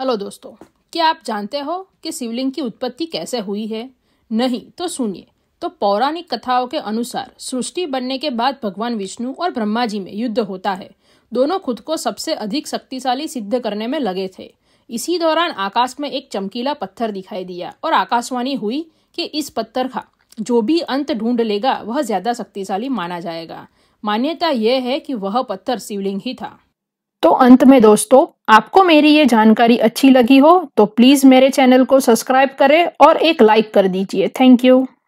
hello दोस्तों क्या आप जानते हो कि शिवलिंग की उत्पत्ति कैसे हुई है नहीं तो सुनिए तो पौराणिक कथाओं के अनुसार सृष्टि बनने के बाद भगवान विष्णु और ब्रह्मा जी में युद्ध होता है दोनों खुद को सबसे अधिक शक्तिशाली सिद्ध करने में लगे थे इसी दौरान आकाश में एक चमकीला पत्थर दिखाई दिया और आकाशवाणी हुई कि इस पत्थर का जो भी अंत ढूंढ लेगा वह ज्यादा शक्तिशाली माना जाएगा मान्यता यह है कि वह पत्थर शिवलिंग ही था तो अंत में दोस्तों आपको मेरी ये जानकारी अच्छी लगी हो तो प्लीज़ मेरे चैनल को सब्सक्राइब करें और एक लाइक कर दीजिए थैंक यू